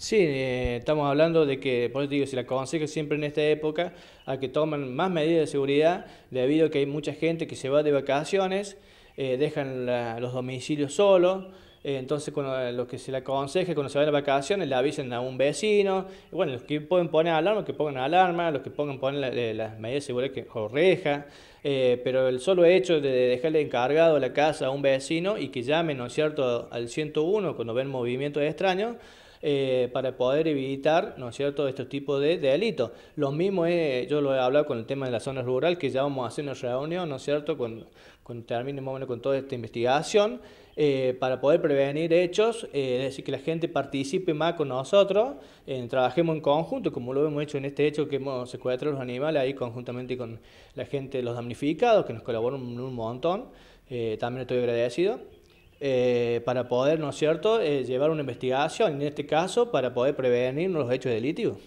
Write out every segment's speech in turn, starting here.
Sí, eh, estamos hablando de que, por eso te digo, se le aconseja siempre en esta época a que tomen más medidas de seguridad, debido a que hay mucha gente que se va de vacaciones, eh, dejan los domicilios solos, eh, entonces, cuando lo que se le aconseja cuando se van de vacaciones, le avisen a un vecino. Bueno, los que pueden poner alarma, que pongan alarma, los que pongan poner las medidas de seguridad que, correja, pero el solo hecho de dejarle encargado la casa a un vecino y que llamen, ¿no es cierto?, al 101 cuando ven movimientos extraños, eh, para poder evitar, ¿no es cierto?, estos tipos de delitos. Lo mismo es, yo lo he hablado con el tema de las zonas rural, que ya vamos a hacer una reunión, ¿no es cierto?, cuando, termine con toda esta investigación, eh, para poder prevenir hechos, eh, es decir, que la gente participe más con nosotros, trabajemos en conjunto, como lo hemos hecho en este hecho que hemos secuestrado los animales ahí conjuntamente con la gente, los damnificados, que nos colaboran un montón, también estoy agradecido. Eh, para poder, ¿no es cierto?, eh, llevar una investigación, en este caso, para poder prevenir los hechos delictivos.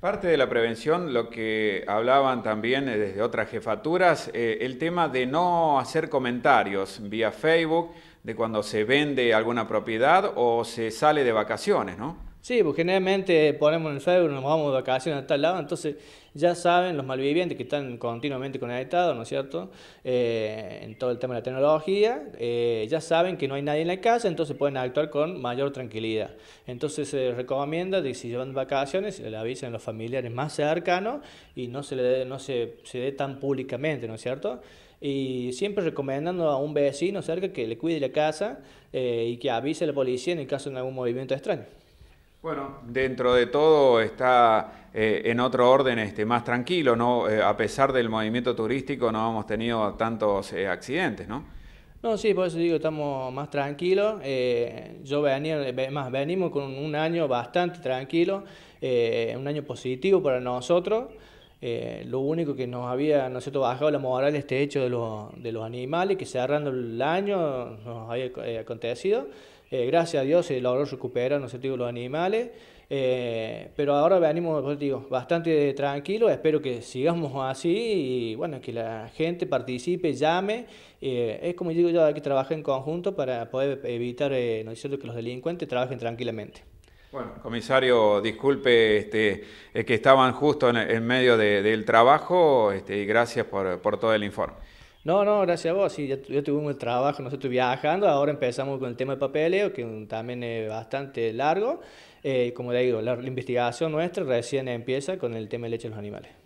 Parte de la prevención, lo que hablaban también eh, desde otras jefaturas, el tema de no hacer comentarios vía Facebook de cuando se vende alguna propiedad o se sale de vacaciones, ¿no? Sí, pues generalmente ponemos en el Facebook, nos vamos de vacaciones a tal lado, entonces ya saben los malvivientes que están continuamente conectados, ¿no es cierto?, eh, en todo el tema de la tecnología, eh, ya saben que no hay nadie en la casa, entonces pueden actuar con mayor tranquilidad. Entonces se recomienda que si llevan vacaciones, le avisen a los familiares más cercanos y no se le no se, se dé tan públicamente, ¿no es cierto?, y siempre recomendando a un vecino cerca que le cuide la casa eh, y que avise a la policía en el caso de algún movimiento extraño. Bueno, dentro de todo está eh, en otro orden este, más tranquilo, ¿no? Eh, a pesar del movimiento turístico no hemos tenido tantos eh, accidentes, ¿no? No, sí, por eso digo, estamos más tranquilos. yo venía, más venimos con un año bastante tranquilo, un año positivo para nosotros. Eh, lo único que nos había bajado la moral este hecho de, los animales, que cerrando el año nos había eh, acontecido. Eh, gracias a Dios se logró recuperar digo, los animales, pero ahora venimos digo, bastante tranquilos, espero que sigamos así y bueno, que la gente participe, llame. es como digo yo, hay que trabajar en conjunto para poder evitar ¿no que los delincuentes trabajen tranquilamente. Bueno, comisario, disculpe este, que estaban justo en, medio del trabajo este, y gracias por, todo el informe. No, no, gracias a vos. yo ya, ya tuvimos el trabajo, nosotros viajando, ahora empezamos con el tema de papeleo, que también es bastante largo. Eh, como le digo, la, investigación nuestra recién empieza con el tema de leche de los animales.